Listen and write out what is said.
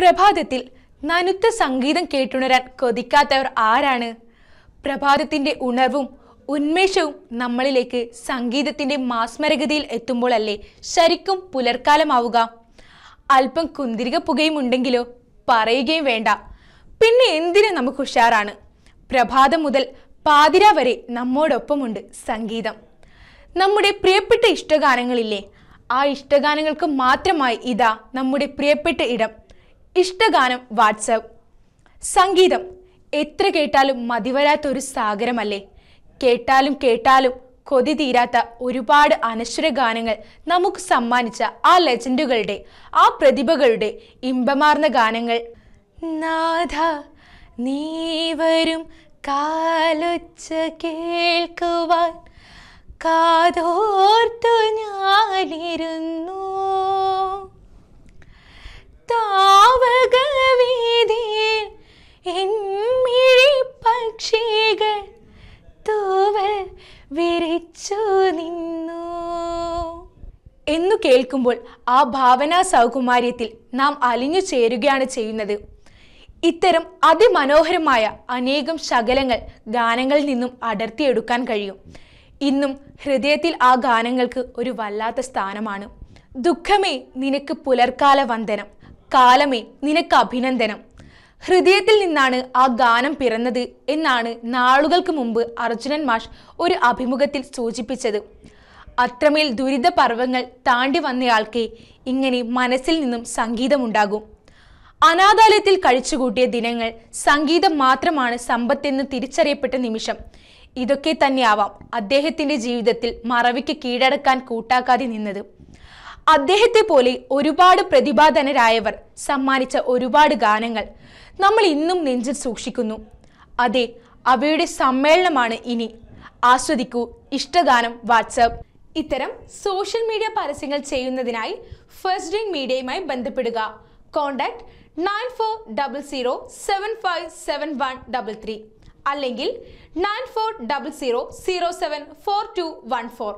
പ്രഭാതത്തിൽ നനുത്ത സംഗീതം കേട്ടുണരാൻ കൊതിക്കാത്തവർ ആരാണ് പ്രഭാതത്തിന്റെ ഉണർവും ഉന്മേഷവും നമ്മളിലേക്ക് സംഗീതത്തിന്റെ മാസ്മരഗതിയിൽ എത്തുമ്പോഴല്ലേ ശരിക്കും പുലർക്കാലമാവുക അല്പം കുന്തിരിക പുകയും ഉണ്ടെങ്കിലോ പറയുകയും വേണ്ട പിന്നെ എന്തിനു നമുക്ക് ഉഷാറാണ് പ്രഭാതം മുതൽ പാതിര വരെ നമ്മോടൊപ്പമുണ്ട് സംഗീതം നമ്മുടെ പ്രിയപ്പെട്ട ഇഷ്ടഗാനങ്ങളില്ലേ ആ ഇഷ്ടഗാനങ്ങൾക്ക് മാത്രമായി ഇതാ നമ്മുടെ പ്രിയപ്പെട്ട ഇടം ഇഷ്ടഗാനം വാട്സപ്പ് സംഗീതം എത്ര കേട്ടാലും മതിവരാത്ത ഒരു സാഗരമല്ലേ കേട്ടാലും കേട്ടാലും കൊതി തീരാത്ത ഒരുപാട് അനശ്വര ഗാനങ്ങൾ നമുക്ക് സമ്മാനിച്ച ആ ലെജൻഡുകളുടെ ആ പ്രതിഭകളുടെ ഇമ്പമാർന്ന ഗാനങ്ങൾ നാഥ നീ വരും കാലൊച്ച കേൾക്കുവാൻ കാതോർത്തു ഞാനിരുന്നു വിരിച്ചു നിന്നു എന്നു കേൾക്കുമ്പോൾ ആ ഭാവനാ സൗകുമാര്യത്തിൽ നാം അലിഞ്ഞു ചേരുകയാണ് ചെയ്യുന്നത് ഇത്തരം അതിമനോഹരമായ അനേകം ശകലങ്ങൾ ഗാനങ്ങളിൽ നിന്നും അടർത്തിയെടുക്കാൻ കഴിയും ഇന്നും ഹൃദയത്തിൽ ആ ഗാനങ്ങൾക്ക് ഒരു വല്ലാത്ത സ്ഥാനമാണ് ദുഃഖമേ നിനക്ക് പുലർക്കാല വന്ദനം കാലമേ നിനക്ക് അഭിനന്ദനം ഹൃദയത്തിൽ നിന്നാണ് ആ ഗാനം പിറന്നത് എന്നാണ് നാളുകൾക്ക് മുമ്പ് അർജുനൻ മാഷ് ഒരു അഭിമുഖത്തിൽ സൂചിപ്പിച്ചത് അത്രമേൽ ദുരിത പർവ്വങ്ങൾ താണ്ടി വന്നയാൾക്ക് ഇങ്ങനെ മനസ്സിൽ നിന്നും സംഗീതമുണ്ടാകും അനാഥാലയത്തിൽ കഴിച്ചുകൂട്ടിയ ദിനങ്ങൾ സംഗീതം മാത്രമാണ് സമ്പത്തെന്ന് തിരിച്ചറിയപ്പെട്ട നിമിഷം ഇതൊക്കെ തന്നെയാവാം അദ്ദേഹത്തിൻ്റെ ജീവിതത്തിൽ മറവിക്ക് കീഴടക്കാൻ കൂട്ടാക്കാതെ നിന്നത് അദ്ദേഹത്തെ പോലെ ഒരുപാട് പ്രതിഭാധനരായവർ സമ്മാനിച്ച ഒരുപാട് ഗാനങ്ങൾ നമ്മൾ ഇന്നും നെഞ്ചിൽ സൂക്ഷിക്കുന്നു അതെ അവയുടെ സമ്മേളനമാണ് ഇനി ആസ്വദിക്കൂ ഇഷ്ടഗാനം വാട്സാപ്പ് ഇത്തരം സോഷ്യൽ മീഡിയ പരസ്യങ്ങൾ ചെയ്യുന്നതിനായി ഫസ്റ്റ് ഡേ മീഡിയയുമായി ബന്ധപ്പെടുക contact nine four double zero seven five seven one double three അല്ലെങ്കിൽ nine four double zero zero seven four two one four